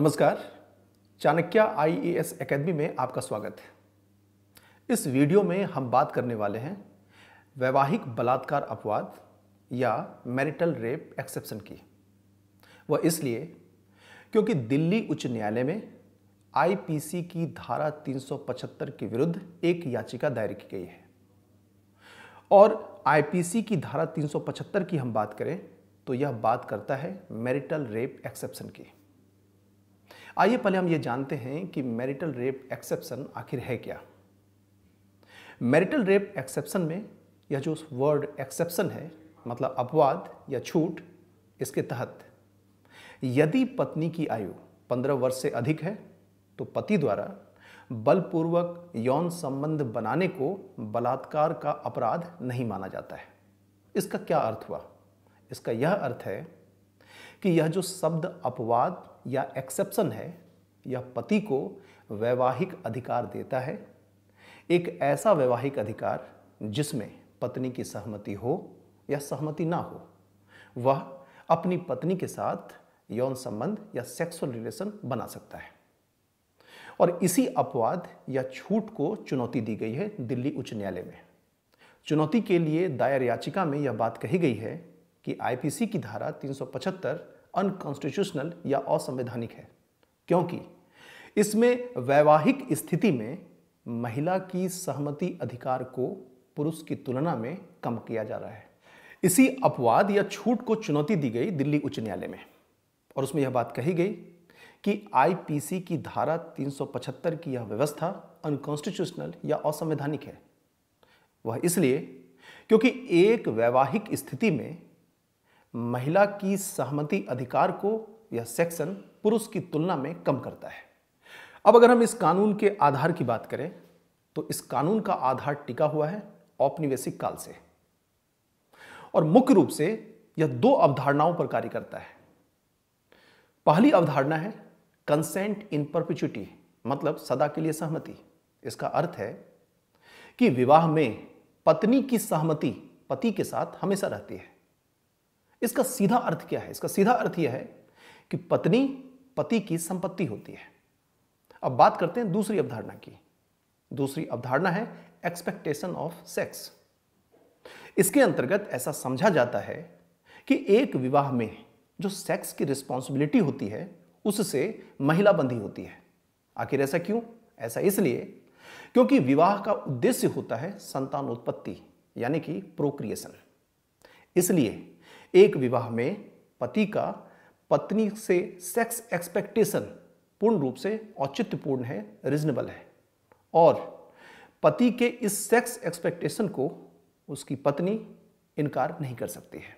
नमस्कार Chanakya IAS academy में आपका स्वागत है इस वीडियो में हम बात करने वाले हैं वैवाहिक बलात्कार अपवाद या मैरिटल रेप एक्सेप्शन की वह इसलिए क्योंकि दिल्ली उच्च न्यायालय में आईपीसी की धारा 375 के विरुद्ध एक याचिका दायर की गई है और आईपीसी की धारा 375 की हम बात करें तो यह बात करता है मैरिटल रेप एक्सेप्शन की आइए पहले हम ये जानते हैं कि मैरिटल रेप एक्सेप्शन आखिर है क्या मैरिटल रेप एक्सेप्शन में यह जो वर्ड एक्सेप्शन है मतलब अपवाद या छूट इसके तहत यदि पत्नी की आयु 15 वर्ष से अधिक है तो पति द्वारा बलपूर्वक यौन संबंध बनाने को बलात्कार का अपराध नहीं माना जाता है इसका क्या अर्थ हुआ इसका यह अर्थ है कि यह जो शब्द अपवाद या एक्सेप्शन है यह पति को वैवाहिक अधिकार देता है एक ऐसा वैवाहिक अधिकार जिसमें पत्नी की सहमति हो या सहमति ना हो वह अपनी पत्नी के साथ यौन संबंध या सेक्सुअल रिलेशन बना सकता है और इसी अपवाद या छूट को चुनौती दी गई है दिल्ली उच्च न्यायालय में चुनौती के लिए दायर याचिका में यह बात कही गई है कि आईपीसी की धारा 375 अनकॉन्स्टिट्यूशनल या असंवैधानिक है क्योंकि इसमें वैवाहिक स्थिति में महिला की सहमति अधिकार को पुरुष की तुलना में कम किया जा रहा है इसी अपवाद या छूट को चुनौती दी गई दिल्ली उच्च न्यायालय में और उसमें यह बात कही गई कि आईपीसी की धारा 375 की यह व्यवस्था अनकॉन्स्टिट्यूशनल या असंवैधानिक है वह इसलिए क्योंकि एक वैवाहिक स्थिति में महिला की सहमति अधिकार को यह सेक्शन पुरुष की तुलना में कम करता है अब अगर हम इस कानून के आधार की बात करें तो इस कानून का आधार टिका हुआ है औपनिवेशिक काल से और मुख्य रूप से यह दो अवधारणाओं पर कार्य करता है पहली अवधारणा है कंसेंट इन परपिचुटी मतलब सदा के लिए सहमति इसका अर्थ है कि विवाह में पत्नी की सहमति पति के साथ हमेशा रहती है इसका सीधा अर्थ क्या है इसका सीधा अर्थ यह है कि पत्नी पति की संपत्ति होती है अब बात करते हैं दूसरी अवधारणा की दूसरी अवधारणा है एक्सपेक्टेशन ऑफ सेक्स इसके अंतर्गत ऐसा समझा जाता है कि एक विवाह में जो सेक्स की रिस्पॉन्सिबिलिटी होती है उससे महिला बंधी होती है आखिर ऐसा क्यों ऐसा इसलिए क्योंकि विवाह का उद्देश्य होता है संतान उत्पत्ति यानी कि प्रोक्रिएशन इसलिए एक विवाह में पति का पत्नी से सेक्स एक्सपेक्टेशन पूर्ण रूप से औचित्यपूर्ण है रिजनेबल है और पति के इस सेक्स एक्सपेक्टेशन को उसकी पत्नी इनकार नहीं कर सकती है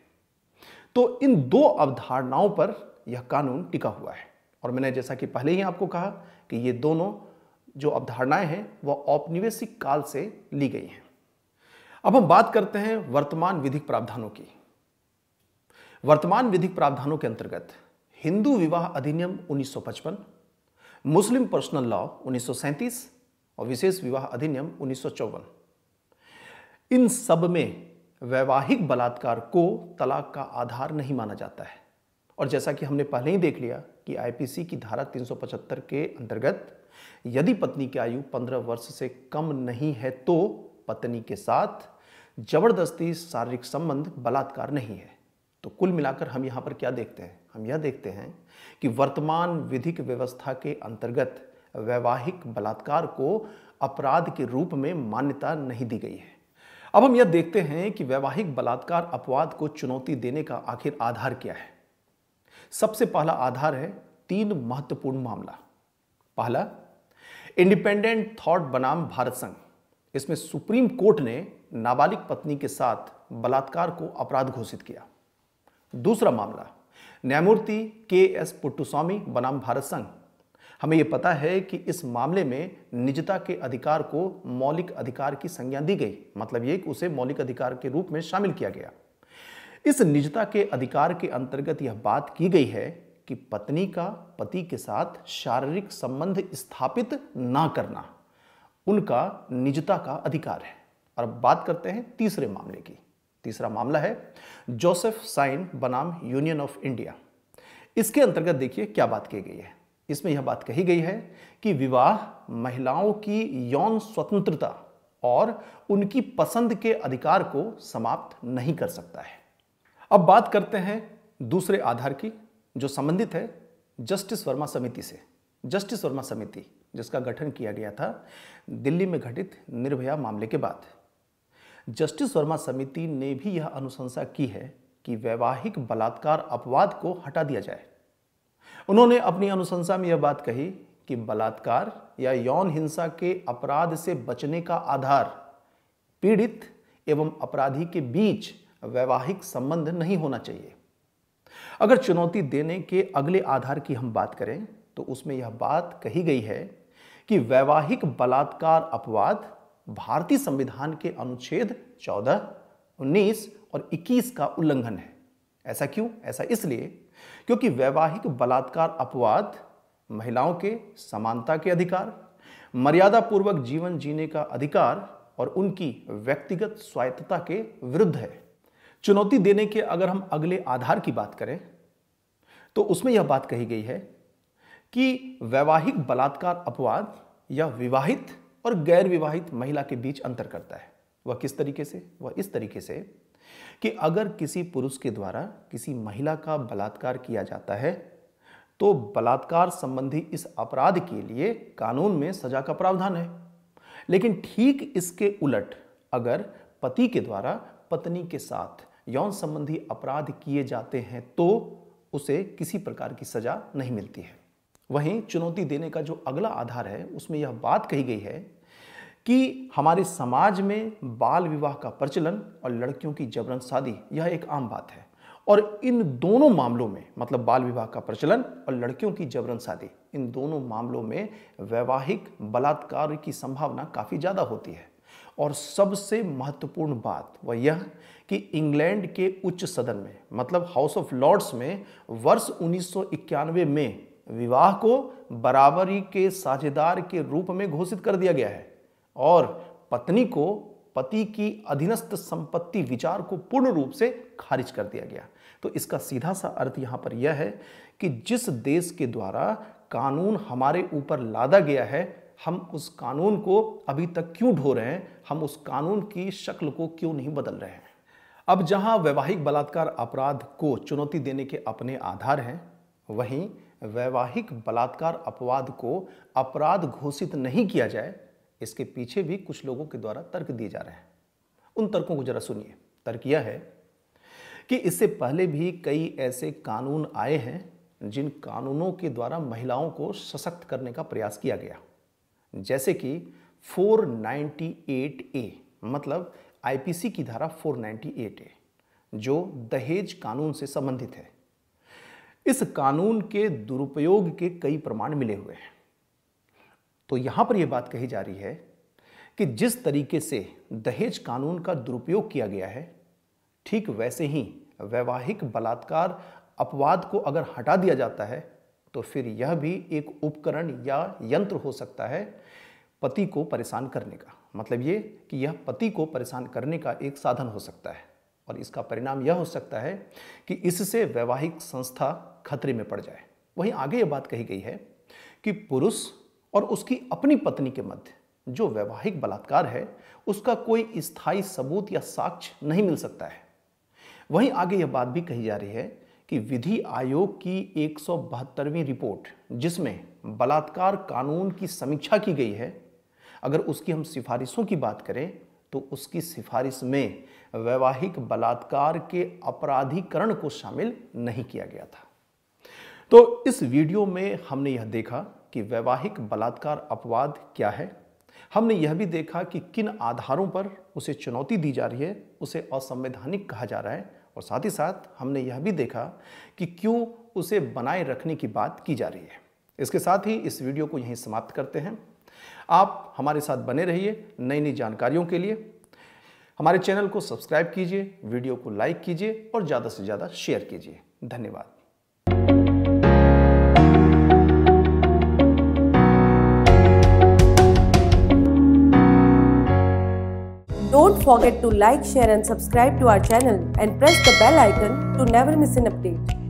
तो इन दो अवधारणाओं पर यह कानून टिका हुआ है और मैंने जैसा कि पहले ही आपको कहा कि ये दोनों जो अवधारणाएं हैं वह औपनिवेशिक काल से ली गई हैं अब हम बात करते हैं वर्तमान विधिक प्रावधानों की वर्तमान विधिक प्रावधानों के अंतर्गत हिंदू विवाह अधिनियम 1955, मुस्लिम पर्सनल लॉ उन्नीस और विशेष विवाह अधिनियम उन्नीस इन सब में वैवाहिक बलात्कार को तलाक का आधार नहीं माना जाता है और जैसा कि हमने पहले ही देख लिया कि आईपीसी की धारा 375 के अंतर्गत यदि पत्नी की आयु 15 वर्ष से कम नहीं है तो पत्नी के साथ जबरदस्ती शारीरिक संबंध बलात्कार नहीं है तो कुल मिलाकर हम यहाँ पर क्या देखते हैं हम यह देखते हैं कि वर्तमान विधिक व्यवस्था के अंतर्गत वैवाहिक बलात्कार को अपराध के रूप में मान्यता नहीं दी गई है अब हम यह देखते हैं कि वैवाहिक बलात्कार अपवाद को चुनौती देने का आखिर आधार क्या है सबसे पहला आधार है तीन महत्वपूर्ण मामला पहला इंडिपेंडेंट थॉट बनाम भारत संघ इसमें सुप्रीम कोर्ट ने नाबालिग पत्नी के साथ बलात्कार को अपराध घोषित किया दूसरा मामला न्यायमूर्ति के एस पुट्टुस्वामी बनाम भारत संघ हमें यह पता है कि इस मामले में निजता के अधिकार को मौलिक अधिकार की संज्ञा दी गई मतलब ये कि उसे मौलिक अधिकार के रूप में शामिल किया गया इस निजता के अधिकार के अंतर्गत यह बात की गई है कि पत्नी का पति के साथ शारीरिक संबंध स्थापित ना करना उनका निजता का अधिकार है और अब बात करते हैं तीसरे मामले की तीसरा मामला है जोसेफ साइन बनाम यूनियन ऑफ इंडिया इसके अंतर्गत देखिए क्या बात की गई है इसमें यह बात कही गई है कि विवाह महिलाओं की यौन स्वतंत्रता और उनकी पसंद के अधिकार को समाप्त नहीं कर सकता है अब बात करते हैं दूसरे आधार की जो संबंधित है जस्टिस वर्मा समिति से जस्टिस वर्मा समिति जिसका गठन किया गया था दिल्ली में घटित निर्भया मामले के बाद जस्टिस वर्मा समिति ने भी यह अनुशंसा की है कि वैवाहिक बलात्कार अपवाद को हटा दिया जाए उन्होंने अपनी अनुशंसा में यह बात कही कि बलात्कार या यौन हिंसा के अपराध से बचने का आधार पीड़ित एवं अपराधी के बीच वैवाहिक संबंध नहीं होना चाहिए अगर चुनौती देने के अगले आधार की हम बात करें तो उसमें यह बात कही गई है कि वैवाहिक बलात्कार अपवाद भारतीय संविधान के अनुच्छेद 14, 19 और 21 का उल्लंघन है ऐसा क्यों ऐसा इसलिए क्योंकि वैवाहिक बलात्कार अपवाद महिलाओं के समानता के अधिकार मर्यादा पूर्वक जीवन जीने का अधिकार और उनकी व्यक्तिगत स्वायत्तता के विरुद्ध है चुनौती देने के अगर हम अगले आधार की बात करें तो उसमें यह बात कही गई है कि वैवाहिक बलात्कार अपवाद या विवाहित और गैर विवाहित महिला के बीच अंतर करता है वह किस तरीके से वह इस तरीके से कि अगर किसी पुरुष के द्वारा किसी महिला का बलात्कार किया जाता है तो बलात्कार संबंधी इस अपराध के लिए कानून में सजा का प्रावधान है लेकिन ठीक इसके उलट अगर पति के द्वारा पत्नी के साथ यौन संबंधी अपराध किए जाते हैं तो उसे किसी प्रकार की सजा नहीं मिलती है वहीं चुनौती देने का जो अगला आधार है उसमें यह बात कही गई है कि हमारे समाज में बाल विवाह का प्रचलन और लड़कियों की जबरन शादी यह एक आम बात है और इन दोनों मामलों में मतलब बाल विवाह का प्रचलन और लड़कियों की जबरन शादी इन दोनों मामलों में वैवाहिक बलात्कार की संभावना काफ़ी ज़्यादा होती है और सबसे महत्वपूर्ण बात वह यह कि इंग्लैंड के उच्च सदन में मतलब हाउस ऑफ लॉर्ड्स में वर्ष उन्नीस में विवाह को बराबरी के साझेदार के रूप में घोषित कर दिया गया है और पत्नी को पति की अधीनस्थ संपत्ति विचार को पूर्ण रूप से खारिज कर दिया गया तो इसका सीधा सा अर्थ यहां पर यह है कि जिस देश के द्वारा कानून हमारे ऊपर लादा गया है हम उस कानून को अभी तक क्यों ढो रहे हैं हम उस कानून की शक्ल को क्यों नहीं बदल रहे हैं अब जहां वैवाहिक बलात्कार अपराध को चुनौती देने के अपने आधार हैं वहीं वैवाहिक बलात्कार अपवाद को अपराध घोषित नहीं किया जाए इसके पीछे भी कुछ लोगों के द्वारा तर्क दिए जा रहे हैं उन तर्कों को जरा सुनिए तर्क यह है कि इससे पहले भी कई ऐसे कानून आए हैं जिन कानूनों के द्वारा महिलाओं को सशक्त करने का प्रयास किया गया जैसे कि 498 ए मतलब आईपीसी की धारा 498 ए जो दहेज कानून से संबंधित है इस कानून के दुरुपयोग के कई प्रमाण मिले हुए हैं तो यहां पर यह बात कही जा रही है कि जिस तरीके से दहेज कानून का दुरुपयोग किया गया है ठीक वैसे ही वैवाहिक बलात्कार अपवाद को अगर हटा दिया जाता है तो फिर यह भी एक उपकरण या यंत्र हो सकता है पति को परेशान करने का मतलब ये कि यह पति को परेशान करने का एक साधन हो सकता है और इसका परिणाम यह हो सकता है कि इससे वैवाहिक संस्था खतरे में पड़ जाए वहीं आगे यह बात कही गई है कि पुरुष और उसकी अपनी पत्नी के मध्य जो वैवाहिक बलात्कार है उसका कोई स्थायी सबूत या साक्ष्य नहीं मिल सकता है वहीं आगे यह बात भी कही जा रही है कि विधि आयोग की एक रिपोर्ट जिसमें बलात्कार कानून की समीक्षा की गई है अगर उसकी हम सिफारिशों की बात करें तो उसकी सिफारिश में वैवाहिक बलात्कार के अपराधीकरण को शामिल नहीं किया गया था तो इस वीडियो में हमने यह देखा कि वैवाहिक बलात्कार अपवाद क्या है हमने यह भी देखा कि किन आधारों पर उसे चुनौती दी जा रही है उसे असंवैधानिक कहा जा रहा है और साथ ही साथ हमने यह भी देखा कि क्यों उसे बनाए रखने की बात की जा रही है इसके साथ ही इस वीडियो को यहीं समाप्त करते हैं आप हमारे साथ बने रहिए नई नई जानकारियों के लिए हमारे चैनल को सब्सक्राइब कीजिए वीडियो को लाइक कीजिए और ज़्यादा से ज़्यादा शेयर कीजिए धन्यवाद Don't forget to like, share and subscribe to our channel and press the bell icon to never miss an update.